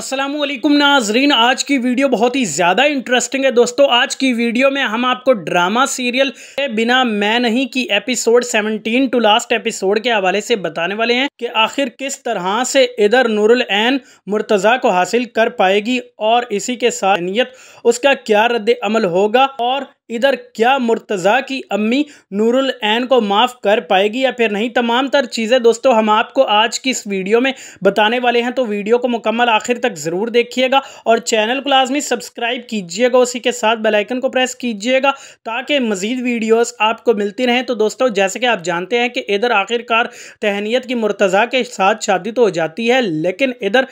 असलम नाजरीन आज की वीडियो बहुत ही ज़्यादा इंटरेस्टिंग है दोस्तों आज की वीडियो में हम आपको ड्रामा सीरियल बिना मैं नहीं की एपिसोड 17 टू लास्ट एपिसोड के हवाले से बताने वाले हैं कि आखिर किस तरह से इधर नूरुल एन मुर्तज़ा को हासिल कर पाएगी और इसी के साथ नीयत उसका क्या रद्द अमल होगा और इधर क्या मुर्तज़ा की अम्मी नूरुल ऐन को माफ़ कर पाएगी या फिर नहीं तमाम तर चीज़ें दोस्तों हम आपको आज की इस वीडियो में बताने वाले हैं तो वीडियो को मुकम्मल आखिर तक ज़रूर देखिएगा और चैनल को लाजमी सब्सक्राइब कीजिएगा उसी के साथ बेलाइकन को प्रेस कीजिएगा ताकि मज़ीद वीडियोज़ आपको मिलती रहें तो दोस्तों जैसे कि आप जानते हैं कि इधर आखिरकार तहनीत की मुर्तज़ा के साथ शादी तो हो जाती है लेकिन इधर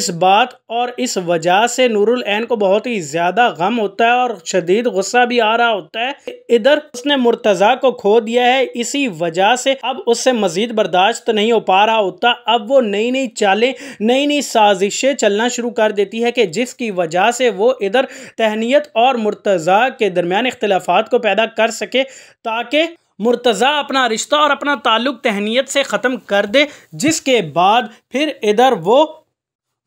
इस बात और इस वजह से नूरुल को बहुत ही ज़्यादा गम होता है और शदीद गुस्सा भी आ रहा रहा होता है इधर उसने मुर्तजा को खो दिया है इसी वजह से अब उससे मजीद बर्दाश्त नहीं हो पा रहा होता अब वो नई नई चालें नई नई साजिशें चलना शुरू कर देती है कि जिसकी वजह से वो इधर तहनीत और मुर्तज़ा के दरमियान इख्तलाफात को पैदा कर सके ताकि मुर्तज़ा अपना रिश्ता और अपना ताल्लुक़ तहनीत से ख़त्म कर दे जिसके बाद फिर इधर वो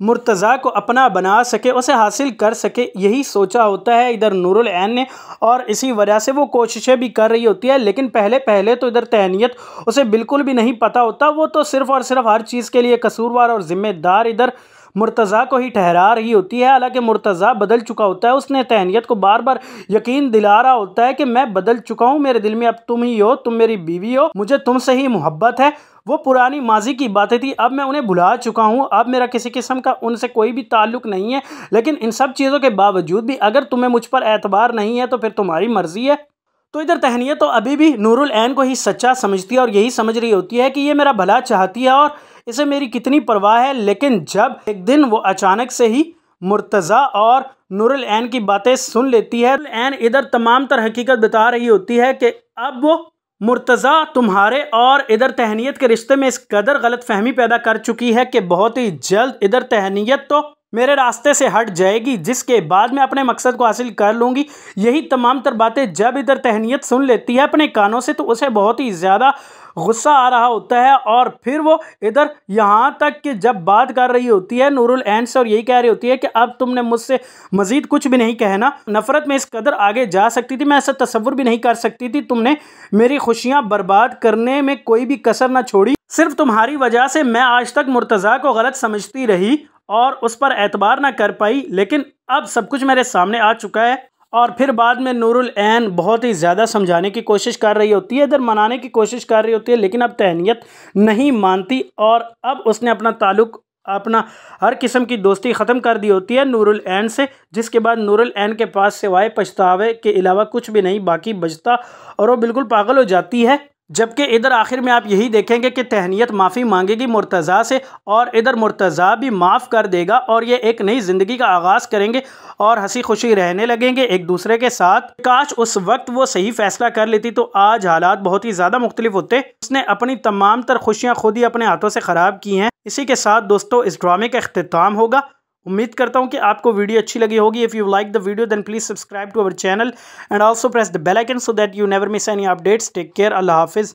मुर्तज़ा को अपना बना सके उसे हासिल कर सके यही सोचा होता है इधर नूरुल ऐन ने और इसी वजह से वो कोशिशें भी कर रही होती है लेकिन पहले पहले तो इधर तहनीत उसे बिल्कुल भी नहीं पता होता वो तो सिर्फ़ और सिर्फ हर चीज़ के लिए कसूरवार और ज़िम्मेदार इधर मुर्तज़ा को ही ठहरा रही होती है हालांकि मुर्तज़ा बदल चुका होता है उसने तहनीत को बार बार यकीन दिला रहा होता है कि मैं बदल चुका हूँ मेरे दिल में अब तुम ही हो तुम मेरी बीवी हो मुझे तुमसे ही मोहब्बत है वो पुरानी माजी की बातें थी अब मैं उन्हें भुला चुका हूँ अब मेरा किसी किस्म का उनसे कोई भी ताल्लुक नहीं है लेकिन इन सब चीज़ों के बावजूद भी अगर तुम्हें मुझ पर एतबार नहीं है तो फिर तुम्हारी मर्ज़ी है तो इधर तहनीत तो अभी भी नूरुल ऐन को ही सच्चा समझती है और यही समझ रही होती है कि ये मेरा भला चाहती है और इसे मेरी कितनी परवाह है लेकिन जब एक दिन वो अचानक से ही मुर्तज़ा और नूरल एन की बातें सुन लेती है एन इधर तमाम तर हकीकत बता रही होती है कि अब वो मुर्तज़ा तुम्हारे और इधर तहनीत के रिश्ते में इस कदर गलत फहमी पैदा कर चुकी है कि बहुत ही जल्द इधर तहनीत तो मेरे रास्ते से हट जाएगी जिसके बाद मैं अपने मकसद को हासिल कर लूँगी यही तमाम तर बातें जब इधर तहनीत सुन लेती है अपने कानों से तो उसे बहुत ही ज़्यादा गुस्सा आ रहा होता है और फिर वो इधर यहाँ तक कि जब बात कर रही होती है नूरुल एंड से और यही कह रही होती है कि अब तुमने मुझसे मज़ीद कुछ भी नहीं कहना नफ़रत में इस कदर आगे जा सकती थी मैं ऐसा तस्वुर भी नहीं कर सकती थी तुमने मेरी खुशियाँ बर्बाद करने में कोई भी कसर ना छोड़ी सिर्फ तुम्हारी वजह से मैं आज तक मुर्तज़ा को गलत समझती रही और उस पर एतबार ना कर पाई लेकिन अब सब कुछ मेरे सामने आ चुका है और फिर बाद में नूरुल ऐन बहुत ही ज़्यादा समझाने की कोशिश कर रही होती है इधर मनाने की कोशिश कर रही होती है लेकिन अब तहनीत नहीं मानती और अब उसने अपना ताल्लुक अपना हर किस्म की दोस्ती ख़त्म कर दी होती है नूरुल ऐन से जिसके बाद नूरुल ऐन के पास सिवाय पछतावे के अलावा कुछ भी नहीं बाकी बचता और वो बिल्कुल पागल हो जाती है जबकि इधर आखिर में आप यही देखेंगे कि तहनीत माफ़ी मांगेगी मुर्तज़ा से और इधर मुर्तज़ा भी माफ़ कर देगा और ये एक नई ज़िंदगी का आगाज़ करेंगे और हंसी खुशी रहने लगेंगे एक दूसरे के साथ काश उस वक्त वो सही फ़ैसला कर लेती तो आज हालात बहुत ही ज़्यादा मुख्तलिफ होते उसने अपनी तमाम तर खुशियाँ खुद ही अपने हाथों से ख़राब की हैं इसी के साथ दोस्तों इस ड्रामे का अख्ताम होगा उम्मीद करता हूं कि आपको वीडियो अच्छी लगी होगी if you like the video then please subscribe to our channel and also press the bell icon icon so that you never miss any updates take care अल्लाह हाफिज़